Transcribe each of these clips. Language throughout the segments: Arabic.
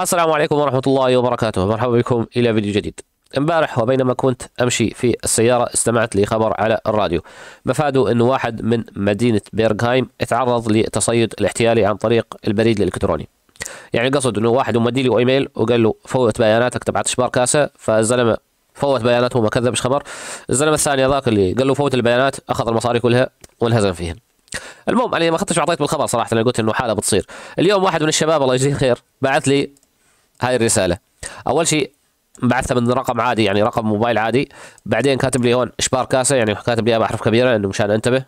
السلام عليكم ورحمة الله وبركاته مرحبا بكم إلى فيديو جديد امبارح وبينما كنت امشي في السياره استمعت لخبر على الراديو مفاده انه واحد من مدينه بيرغهايم اتعرض لتصيد الاحتيالي عن طريق البريد الالكتروني يعني قصد انه واحد مدي له ايميل وقال له فوت بياناتك تبعت شبار كاسه فالزلمه فوت بياناته وما كذبش خبر الزلمه الثاني هذاك اللي قال له فوت البيانات اخذ المصاري كلها وانهزم فيهن المهم انا ما اخذتش وعطيت بالخبر صراحه انا قلت انه حاله بتصير اليوم واحد من الشباب الله يجزيه خير بعث لي هاي الرساله اول شيء بعثها من رقم عادي يعني رقم موبايل عادي بعدين كاتب لي هون اشبار كاسه يعني كاتب لي بحرف كبيره انه مشان انتبه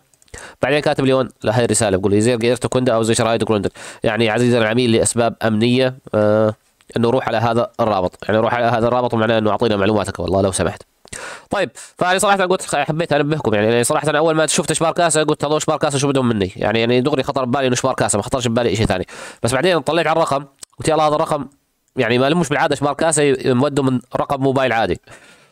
بعدين كاتب لي هون هاي الرساله بقول لي زير جيرتو كوندا او زيش شرايد كوندا يعني عزيزي العميل لاسباب امنيه آه انه روح على هذا الرابط يعني روح على هذا الرابط ومعناه انه اعطينا معلوماتك والله لو سمحت طيب فانا صراحه قلت حبيت انبهكم يعني, يعني, صراحه أنا اول ما شفت شبار كاسه قلت هذول شبار كاسه شو بدهم مني يعني يعني دغري خطر ببالي انه شبار كاسه ما خطرش ببالي شيء ثاني بس بعدين طلعت على الرقم قلت يلا هذا الرقم يعني ما لمش بالعاده شبار كاسه يودوا من رقم موبايل عادي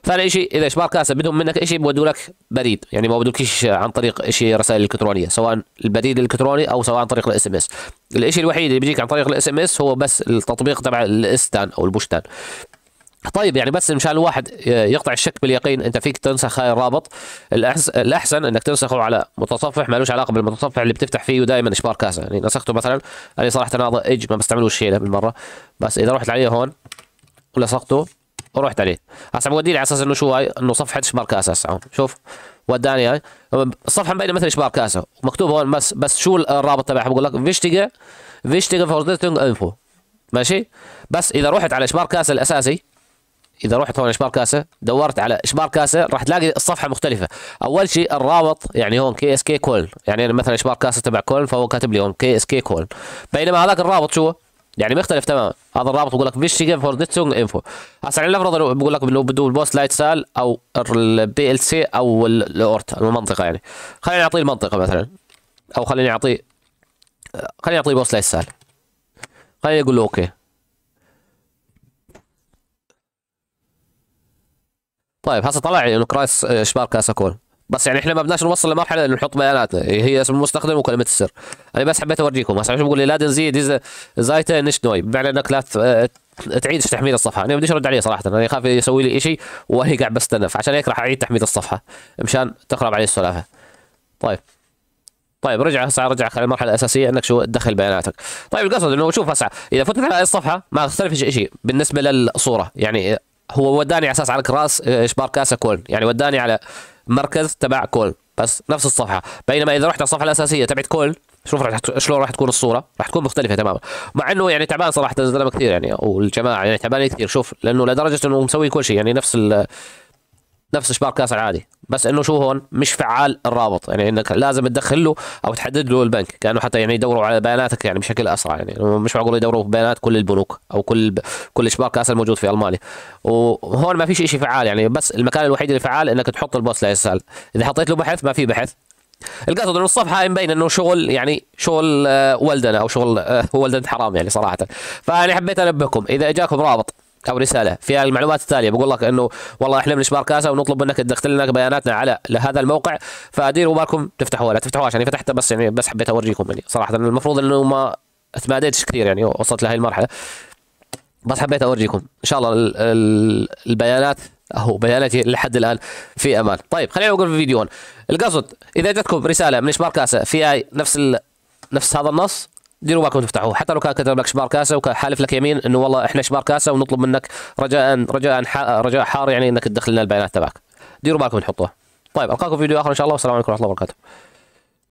ثاني شيء اذا شبار كاسه بدهم منك شيء بودوا لك بريد يعني ما بدوكش عن طريق شيء رسائل الكترونيه سواء البريد الالكتروني او سواء عن طريق الاس ام اس الشيء الوحيد اللي بيجيك عن طريق الاس ام اس هو بس التطبيق تبع الاستان او البوشتان طيب يعني بس مشان الواحد يقطع الشك باليقين انت فيك تنسخ هاي الرابط الاحسن انك تنسخه على متصفح مالوش علاقه بالمتصفح اللي بتفتح فيه ودائما اشبار كاسه يعني نسخته مثلا انا صراحه انا اج ما بستعملوش شيء بالمره بس اذا رحت عليه هون ولصقته ورحت عليه هسه بودي على اساس انه شو هاي انه صفحه اشبار كاسه هسه شوف وداني هاي الصفحه مبينه مثل اشبار كاسه ومكتوب هون بس بس شو الرابط تبعها بقول لك فيشتيجا فيشتيجا فور انفو ماشي بس اذا رحت على اشبار كاسه الاساسي اذا رحت هون اشبار كاسه دورت على اشبار كاسه راح تلاقي الصفحه مختلفه اول شيء الرابط يعني هون كي اس كي كول يعني انا مثلا اشبار كاسه تبع كول فهو كاتب لي هون كي اس كي كول بينما هذاك الرابط شو يعني مختلف تماما هذا الرابط بقول لك ميشيغان فور نتسونج انفو هسه يعني لنفرض بقول لك انه بده البوست لايت سال او البي ال سي او الاورتا المنطقه يعني خليني اعطيه المنطقه مثلا او خليني اعطيه خليني اعطيه بوست لايت سال خليني اقول له اوكي طيب هسه طلع لي يعني انه كرايس آه، شبار كاس اكون بس يعني احنا ما بدناش نوصل لمرحله انه نحط بياناتنا هي اسم المستخدم وكلمه السر انا بس حبيت اورجيكم هسه عشان بقول لي لا تنزي ديز زايتا نش نوي بمعنى انك لا آه، تعيد تحميل الصفحه انا بديش ارد عليه صراحه انا خاف يسوي لي شيء وهي قاعد بستنف عشان هيك راح اعيد تحميل الصفحه مشان تخرب عليه السلافه طيب طيب رجع هسه رجع على المرحله الاساسيه انك شو تدخل بياناتك طيب القصد انه شوف هسه اذا فتت على الصفحه ما اختلف شيء بالنسبه للصوره يعني هو وداني على اساس على كراس آه، اشبار كاسا كولن يعني وداني على مركز تبع كولن بس نفس الصفحه بينما اذا رحت على الصفحه الاساسيه تبعت كولن شوف راح شلون راح تكون الصوره راح تكون مختلفه تماما مع انه يعني تعبان صراحه الزلمه كثير يعني والجماعه يعني تعبانين كثير شوف لانه لدرجه انه مسوي كل شيء يعني نفس نفس شباك كاس العادي بس انه شو هون مش فعال الرابط يعني انك لازم تدخل له او تحدد له البنك كانه حتى يعني يدوروا على بياناتك يعني بشكل اسرع يعني مش معقول يدوروا بيانات كل البنوك او كل ب... كل شباك كاس الموجود في المانيا وهون ما في شيء فعال يعني بس المكان الوحيد اللي فعال انك تحط البوست لايسال اذا حطيت له بحث ما في بحث القصد انه الصفحه مبين انه شغل يعني شغل آه، ولدنا او شغل آه، ولدنا حرام يعني صراحه فانا حبيت انبهكم اذا اجاكم رابط او رساله فيها المعلومات التاليه بقول لك انه والله احنا بنشبار كاسه ونطلب منك تدخل لنا بياناتنا على لهذا الموقع فاديروا بالكم تفتحوها لا تفتحوها عشان يعني فتحتها بس يعني بس حبيت اورجيكم يعني صراحه المفروض انه ما تماديتش كثير يعني وصلت لهي المرحله بس حبيت اورجيكم ان شاء الله الـ الـ البيانات اهو بياناتي لحد الان في امان طيب خلينا نوقف الفيديو هون القصد اذا جاتكم رساله من شبار كاسه فيها نفس نفس هذا النص ديروا بالكم تفتحوه حتى لو كان كتب لك شبار كاسه وحالف لك يمين انه والله احنا شبار كاسه ونطلب منك رجاء رجاء رجاء حار يعني انك تدخل لنا البيانات تبعك ديروا بالكم تحطوه طيب القاكم في فيديو اخر ان شاء الله والسلام عليكم ورحمه الله وبركاته